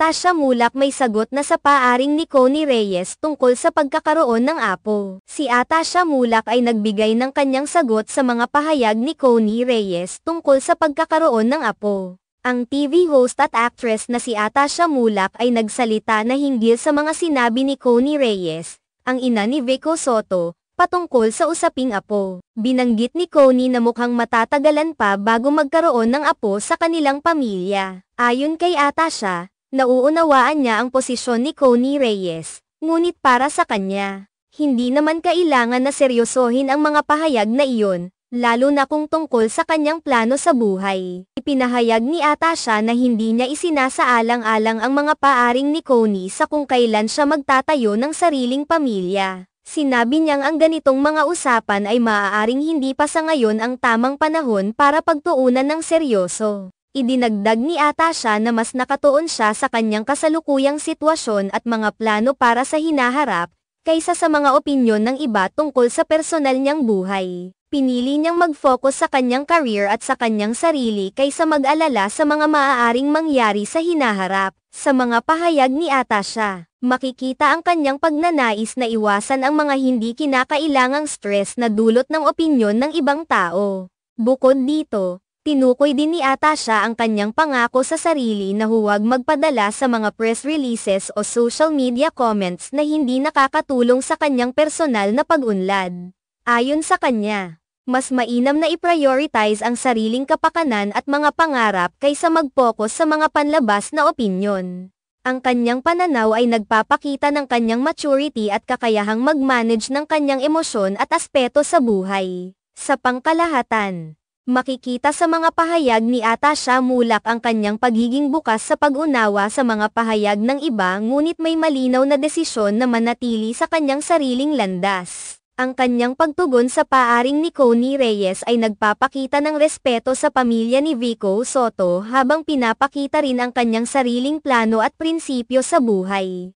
Natasha Mulak may sagot na sa paaring ni Connie Reyes tungkol sa pagkakaroon ng apo. Si Atasha Mulak ay nagbigay ng kanyang sagot sa mga pahayag ni Connie Reyes tungkol sa pagkakaroon ng apo. Ang TV host at actress na si Atasha Mulak ay nagsalita na hinggil sa mga sinabi ni Connie Reyes, ang ina ni Vico Soto, patungkol sa usaping apo. Binanggit ni Connie na mukhang matatagalan pa bago magkaroon ng apo sa kanilang pamilya. Ayon kay Atasha, Nauunawaan niya ang posisyon ni Connie Reyes, ngunit para sa kanya, hindi naman kailangan na seryosohin ang mga pahayag na iyon, lalo na kung tungkol sa kanyang plano sa buhay. Ipinahayag ni Atasha na hindi niya isinasaalang-alang ang mga paaring ni Connie sa kung kailan siya magtatayo ng sariling pamilya. Sinabi niyang ang ganitong mga usapan ay maaaring hindi pa sa ngayon ang tamang panahon para pagtuunan ng seryoso. Idinagdag ni Atasha na mas nakatuon siya sa kanyang kasalukuyang sitwasyon at mga plano para sa hinaharap, kaysa sa mga opinyon ng iba tungkol sa personal niyang buhay. Pinili niyang mag-focus sa kanyang career at sa kanyang sarili kaysa mag-alala sa mga maaaring mangyari sa hinaharap. Sa mga pahayag ni Atasha, makikita ang kanyang pagnanais na iwasan ang mga hindi kinakailangang stress na dulot ng opinyon ng ibang tao. Bukod dito, Tinukoy din ni Atasha ang kanyang pangako sa sarili na huwag magpadala sa mga press releases o social media comments na hindi nakakatulong sa kanyang personal na pag-unlad. Ayon sa kanya, mas mainam na i-prioritize ang sariling kapakanan at mga pangarap kaysa mag-focus sa mga panlabas na opinyon. Ang kanyang pananaw ay nagpapakita ng kanyang maturity at kakayahang mag-manage ng kanyang emosyon at aspeto sa buhay. Sa pangkalahatan, Makikita sa mga pahayag ni Atasha Mulak ang kanyang pagiging bukas sa pag-unawa sa mga pahayag ng iba ngunit may malinaw na desisyon na manatili sa kanyang sariling landas. Ang kanyang pagtugon sa paaring ni Connie Reyes ay nagpapakita ng respeto sa pamilya ni Vico Soto habang pinapakita rin ang kanyang sariling plano at prinsipyo sa buhay.